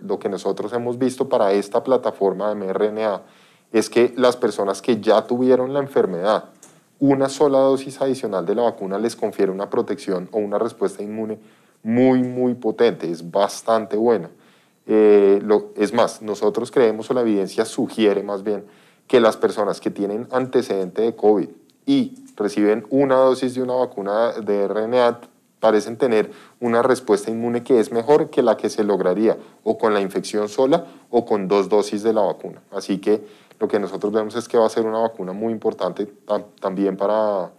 Lo que nosotros hemos visto para esta plataforma de mRNA es que las personas que ya tuvieron la enfermedad, una sola dosis adicional de la vacuna les confiere una protección o una respuesta inmune muy, muy potente, es bastante buena. Eh, es más, nosotros creemos o la evidencia sugiere más bien que las personas que tienen antecedente de COVID y reciben una dosis de una vacuna de RNA parecen tener una respuesta inmune que es mejor que la que se lograría o con la infección sola o con dos dosis de la vacuna. Así que lo que nosotros vemos es que va a ser una vacuna muy importante también para,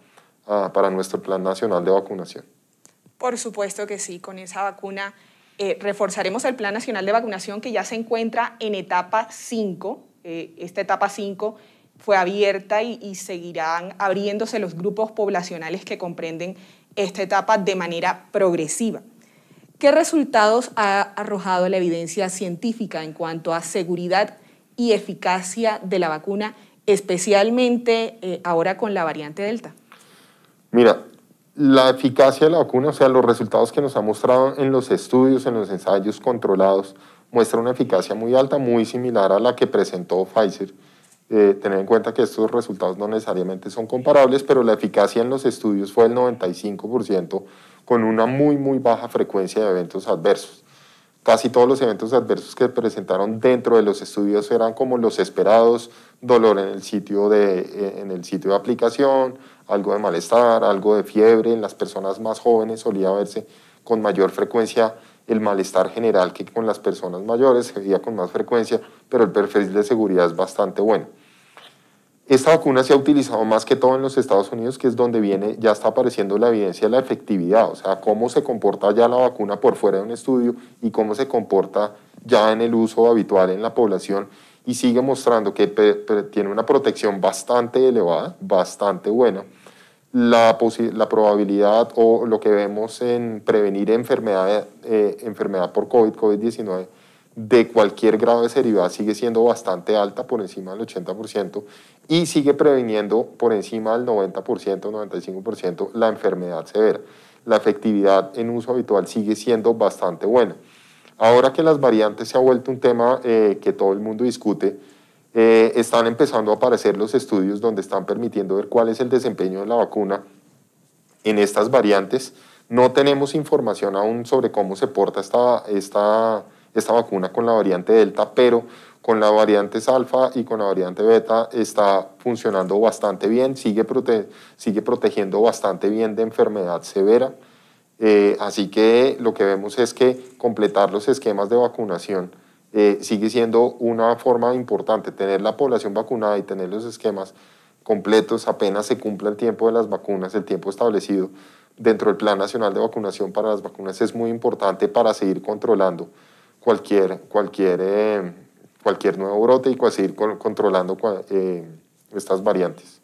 ah, para nuestro Plan Nacional de Vacunación. Por supuesto que sí, con esa vacuna eh, reforzaremos el Plan Nacional de Vacunación que ya se encuentra en etapa 5. Eh, esta etapa 5 fue abierta y, y seguirán abriéndose los grupos poblacionales que comprenden esta etapa de manera progresiva. ¿Qué resultados ha arrojado la evidencia científica en cuanto a seguridad y eficacia de la vacuna, especialmente eh, ahora con la variante Delta? Mira, la eficacia de la vacuna, o sea, los resultados que nos ha mostrado en los estudios, en los ensayos controlados, muestra una eficacia muy alta, muy similar a la que presentó Pfizer. Eh, tener en cuenta que estos resultados no necesariamente son comparables, pero la eficacia en los estudios fue el 95% con una muy, muy baja frecuencia de eventos adversos. Casi todos los eventos adversos que presentaron dentro de los estudios eran como los esperados, dolor en el sitio de, eh, en el sitio de aplicación, algo de malestar, algo de fiebre. En las personas más jóvenes solía verse con mayor frecuencia el malestar general que con las personas mayores se veía con más frecuencia, pero el perfil de seguridad es bastante bueno. Esta vacuna se ha utilizado más que todo en los Estados Unidos, que es donde viene, ya está apareciendo la evidencia de la efectividad, o sea, cómo se comporta ya la vacuna por fuera de un estudio y cómo se comporta ya en el uso habitual en la población y sigue mostrando que tiene una protección bastante elevada, bastante buena. La, probabilidad o lo que vemos en prevenir enfermedad, eh, enfermedad por COVID-19 de cualquier grado de seriedad sigue siendo bastante alta, por encima del 80%, y sigue previniendo por encima del 90%, 95% la enfermedad severa. La efectividad en uso habitual sigue siendo bastante buena. Ahora que las variantes se ha vuelto un tema eh, que todo el mundo discute, eh, están empezando a aparecer los estudios donde están permitiendo ver cuál es el desempeño de la vacuna en estas variantes. No tenemos información aún sobre cómo se porta esta, esta esta vacuna con la variante Delta, pero con la variante alfa y con la variante beta está funcionando bastante bien, sigue, protegiendo bastante bien de enfermedad severa. Eh, así que lo que vemos es que completar los esquemas de vacunación eh, sigue siendo una forma importante, tener la población vacunada y tener los esquemas completos apenas se cumpla el tiempo de las vacunas, el tiempo establecido dentro del Plan Nacional de Vacunación para las Vacunas es muy importante para seguir controlando cualquier, cualquier, eh, cualquier nuevo brote y seguir controlando eh, estas variantes.